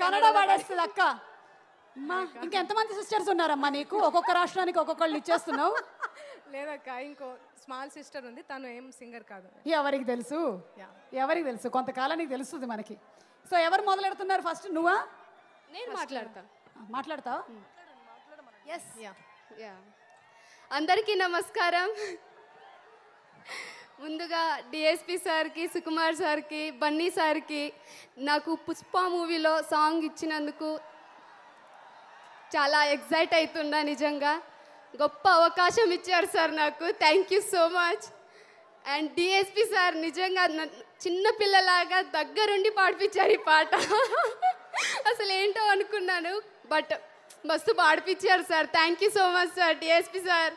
కన్నడ పడేస్తుంది అక్క అమ్మా ఇంకెంతమంది సిస్టర్స్ ఉన్నారమ్మా నీకు ఒక్కొక్క రాష్ట్రానికి ఒక్కొక్కళ్ళు ఇచ్చేస్తున్నావు లేదక్క ఇంకో స్మాల్ సిస్టర్ ఉంది తను ఏం సింగర్ కాదు ఎవరికి తెలుసు ఎవరికి తెలుసు కొంతకాలానికి తెలుస్తుంది మనకి సో ఎవరు మొదలెడుతున్నారు ఫస్ట్ నువ్వా నేను మాట్లాడతా మాట్లాడతావా ఎస్ hmm. యా అందరికీ నమస్కారం ముందుగా డిఎస్పి సార్కి సుకుమార్ సార్కి బన్నీ సార్కి నాకు పుష్ప మూవీలో సాంగ్ ఇచ్చినందుకు చాలా ఎగ్జైట్ అవుతుందా నిజంగా గొప్ప అవకాశం ఇచ్చారు సార్ నాకు thank you so much and DSP sir నిజంగా చిన్న పిల్లలాగా దగ్గరుండి పాడిపించారు ఈ పాట అసలు ఏంటో అనుకున్నాను బట్ మస్తు పాడిపించారు sir thank you so much sir DSP sir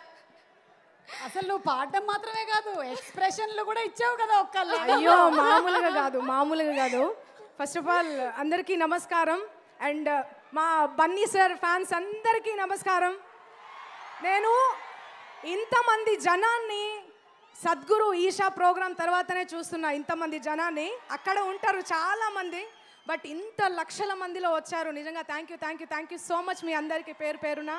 అసలు నువ్వు పాడడం మాత్రమే కాదు ఎక్స్ప్రెషన్లు కూడా ఇచ్చావు కదా ఒక్క అయ్యో మామూలుగా కాదు మామూలుగా కాదు ఫస్ట్ ఆఫ్ ఆల్ అందరికీ నమస్కారం అండ్ uh, మా బన్నీ సార్ ఫ్యాన్స్ అందరికీ నమస్కారం నేను ఇంతమంది జనాన్ని సద్గురు ఈషా ప్రోగ్రాం తర్వాతనే చూస్తున్నా ఇంతమంది జనాన్ని అక్కడ ఉంటారు చాలామంది బట్ ఇంత లక్షల మందిలో వచ్చారు నిజంగా thank you thank you thank you so much మీ అందరికీ పేరు పేరున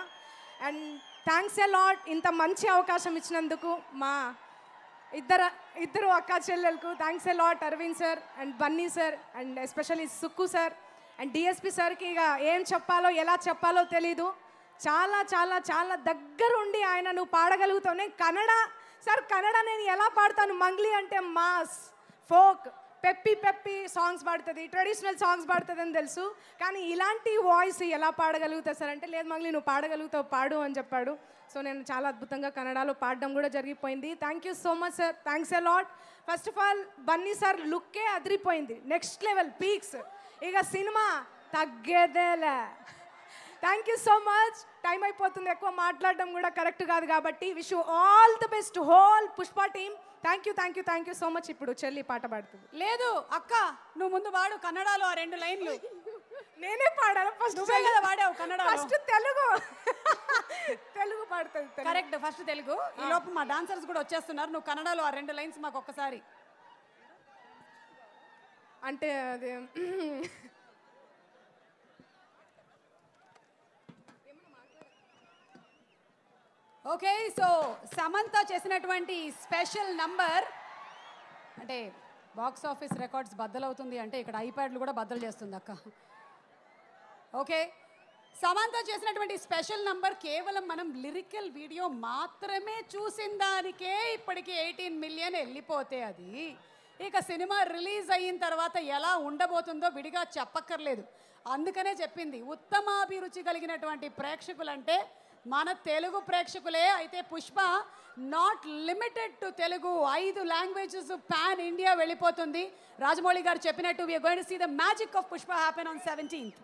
అండ్ థ్యాంక్స్ ఏ లాట్ ఇంత మంచి అవకాశం ఇచ్చినందుకు మా ఇద్దరు ఇద్దరు అక్క చెల్లెలకు thanks a lot Aravind sir and Bunny sir and especially Sukku sir and DSP సార్కి ఇక ఏం చెప్పాలో ఎలా చెప్పాలో తెలీదు చాలా చాలా చాలా దగ్గరుండి ఆయన నువ్వు పాడగలుగుతావు నేను కన్నడ సార్ కన్నడ నేను ఎలా పాడతాను మంగ్లీ అంటే mass folk peppy peppy songs పాడుతుంది ట్రెడిషనల్ సాంగ్స్ పాడుతుందని తెలుసు కానీ ఇలాంటి వాయిస్ ఎలా పాడగలుగుతా సార్ అంటే లేదు మళ్ళీ నువ్వు పాడగలుగుతావు పాడు అని చెప్పాడు సో నేను చాలా అద్భుతంగా కన్నడలో పాడడం కూడా జరిగిపోయింది thank you so much sir thanks a lot first of all Bunny sir లుక్కే అదిరిపోయింది నెక్స్ట్ లెవెల్ పీక్స్ ఇక సినిమా తగ్గేదేలే thank you so much time అయిపోతుంది ఎక్కువ మాట్లాడడం కూడా కరెక్ట్ కాదు కాబట్టి wish all the best whole Pushpa team thank you thank you thank you so much ఇప్పుడు చెల్లి పాట పాడుతుంది లేదు అక్క నువ్వు ముందు వాడు కన్నడలో ఆ రెండు లైన్లు నేనే పాడాను ఫస్ట్ కదా పాడావు కన్నడ ఫస్ట్ తెలుగు తెలుగు పాడుతుంది కరెక్ట్ ఫస్ట్ తెలుగు ఈ లోపు మా డాన్సర్స్ కూడా వచ్చేస్తున్నారు నువ్వు కన్నడలో ఆ రెండు లైన్స్ మాకు ఒక్కసారి అంటే అది ఓకే సో సమంత చేసినటువంటి స్పెషల్ నంబర్ అంటే బాక్స్ ఆఫీస్ రికార్డ్స్ బద్దలవుతుంది అంటే ఇక్కడ ఐప్యాడ్లు కూడా బద్దలు చేస్తుంది అక్క ఓకే సమంత చేసినటువంటి స్పెషల్ నంబర్ కేవలం మనం లిరికల్ వీడియో మాత్రమే చూసిన దానికే ఇప్పటికి ఎయిటీన్ మిలియన్ వెళ్ళిపోతే అది ఇక సినిమా రిలీజ్ అయిన తర్వాత ఎలా ఉండబోతుందో విడిగా చెప్పక్కర్లేదు అందుకనే చెప్పింది ఉత్తమాభిరుచి కలిగినటువంటి ప్రేక్షకులంటే మన తెలుగు ప్రేక్షకులే అయితే Pushpa not limited to Telugu ఐదు లాంగ్వేజెస్ ప్యాన్ ఇండియా వెళ్ళిపోతుంది రాజమౌళి గారు చెప్పినట్టు we're going to see the magic of Pushpa happen on seventeenth